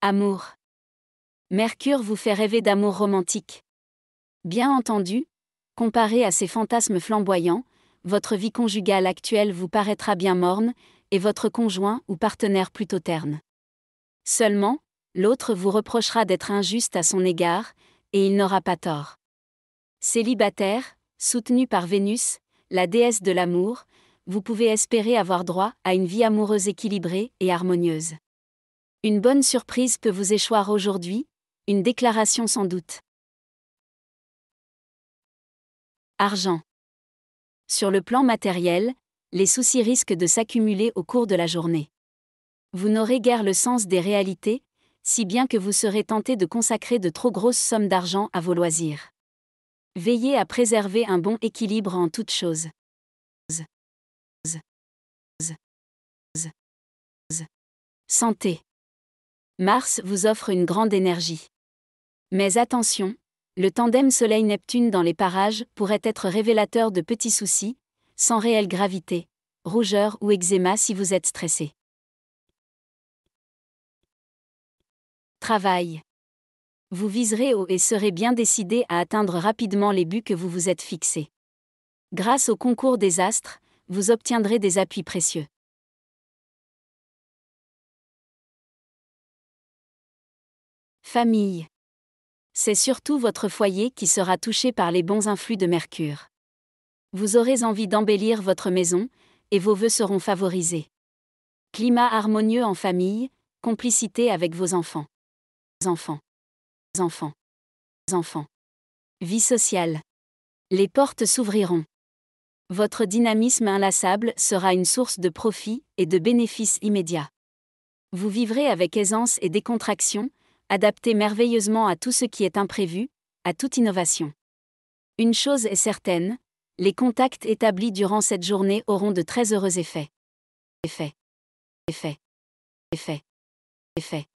Amour. Mercure vous fait rêver d'amour romantique. Bien entendu, comparé à ces fantasmes flamboyants, votre vie conjugale actuelle vous paraîtra bien morne, et votre conjoint ou partenaire plutôt terne. Seulement, l'autre vous reprochera d'être injuste à son égard, et il n'aura pas tort. Célibataire, soutenu par Vénus, la déesse de l'amour, vous pouvez espérer avoir droit à une vie amoureuse équilibrée et harmonieuse. Une bonne surprise peut vous échoir aujourd'hui, une déclaration sans doute. Argent. Sur le plan matériel, les soucis risquent de s'accumuler au cours de la journée. Vous n'aurez guère le sens des réalités, si bien que vous serez tenté de consacrer de trop grosses sommes d'argent à vos loisirs. Veillez à préserver un bon équilibre en toutes choses. Santé. Mars vous offre une grande énergie. Mais attention, le tandem Soleil-Neptune dans les parages pourrait être révélateur de petits soucis, sans réelle gravité, rougeur ou eczéma si vous êtes stressé. Travail. Vous viserez haut et serez bien décidé à atteindre rapidement les buts que vous vous êtes fixés. Grâce au concours des astres, vous obtiendrez des appuis précieux. Famille. C'est surtout votre foyer qui sera touché par les bons influx de Mercure. Vous aurez envie d'embellir votre maison, et vos voeux seront favorisés. Climat harmonieux en famille, complicité avec vos enfants. Enfants. Enfants. Enfants. Vie sociale. Les portes s'ouvriront. Votre dynamisme inlassable sera une source de profit et de bénéfices immédiats. Vous vivrez avec aisance et décontraction, adapté merveilleusement à tout ce qui est imprévu, à toute innovation. Une chose est certaine, les contacts établis durant cette journée auront de très heureux effets. Effets. Effets. Effets. Effets.